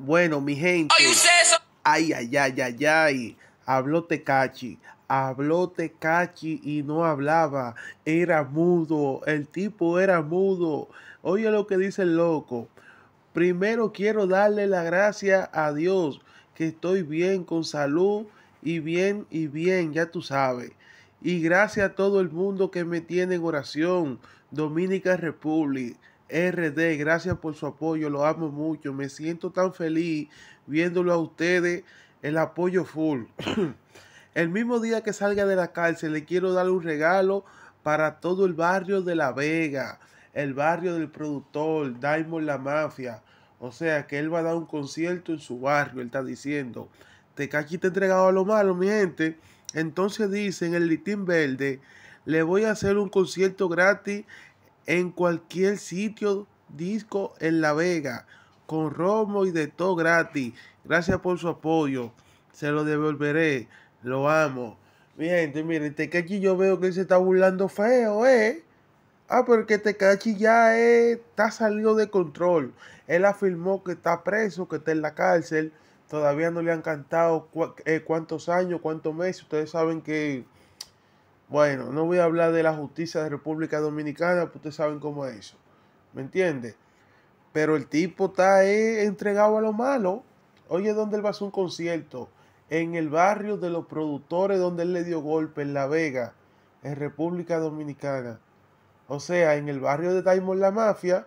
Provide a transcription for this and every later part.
Bueno, mi gente. Ay, ay, ay, ay, ay. Habló Tecachi. Habló Tecachi y no hablaba. Era mudo. El tipo era mudo. Oye lo que dice el loco. Primero quiero darle la gracia a Dios que estoy bien, con salud y bien, y bien, ya tú sabes. Y gracias a todo el mundo que me tiene en oración. Dominica Republic. RD, gracias por su apoyo, lo amo mucho, me siento tan feliz viéndolo a ustedes, el apoyo full. el mismo día que salga de la cárcel le quiero dar un regalo para todo el barrio de La Vega, el barrio del productor, Daimon La Mafia. O sea que él va a dar un concierto en su barrio, él está diciendo. aquí te he entregado a lo malo, mi gente. Entonces dice en el litín verde, le voy a hacer un concierto gratis en cualquier sitio disco en La Vega, con romo y de todo gratis. Gracias por su apoyo, se lo devolveré, lo amo. Mi gente, miren, Tecachi este yo veo que se está burlando feo, ¿eh? Ah, porque este cachi ya eh, está salido de control. Él afirmó que está preso, que está en la cárcel. Todavía no le han cantado eh, cuántos años, cuántos meses. Ustedes saben que bueno, no voy a hablar de la justicia de República Dominicana, pues ustedes saben cómo es eso. ¿Me entiende? Pero el tipo está entregado a lo malo. Oye, ¿dónde él va a hacer un concierto? En el barrio de los productores donde él le dio golpe, en La Vega, en República Dominicana. O sea, en el barrio de Daimon La Mafia,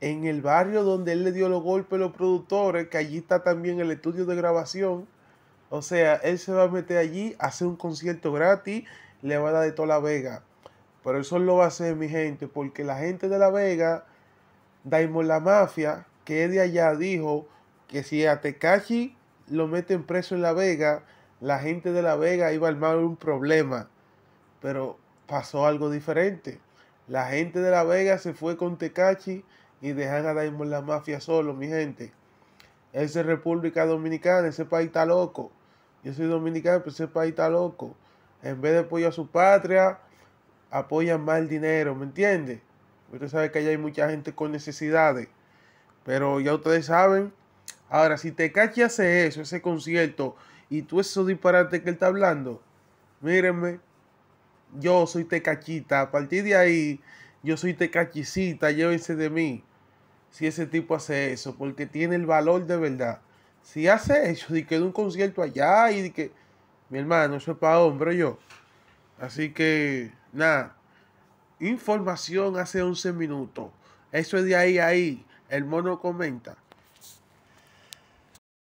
en el barrio donde él le dio los golpes a los productores, que allí está también el estudio de grabación. O sea, él se va a meter allí, Hacer un concierto gratis le va a dar de toda la Vega. Pero eso lo va a hacer mi gente, porque la gente de la Vega, Daimon la mafia, que de allá, dijo que si a Tecachi lo meten preso en la Vega, la gente de la Vega iba a armar un problema. Pero pasó algo diferente. La gente de la Vega se fue con Tecachi y dejan a Daimon la mafia solo, mi gente. Esa es República Dominicana, ese país está loco. Yo soy dominicano, pero ese país está loco en vez de apoyar a su patria, apoyan más el dinero, ¿me entiende? Usted sabe que allá hay mucha gente con necesidades, pero ya ustedes saben. Ahora, si te cachi hace eso, ese concierto, y tú esos disparate que él está hablando, mírenme, yo soy tecachita. A partir de ahí, yo soy tecachicita, llévense de mí. Si ese tipo hace eso, porque tiene el valor de verdad. Si hace eso, de que de un concierto allá y de que mi hermano, soy para hombre yo. Así que, nada. Información hace 11 minutos. Eso es de ahí ahí. El mono comenta.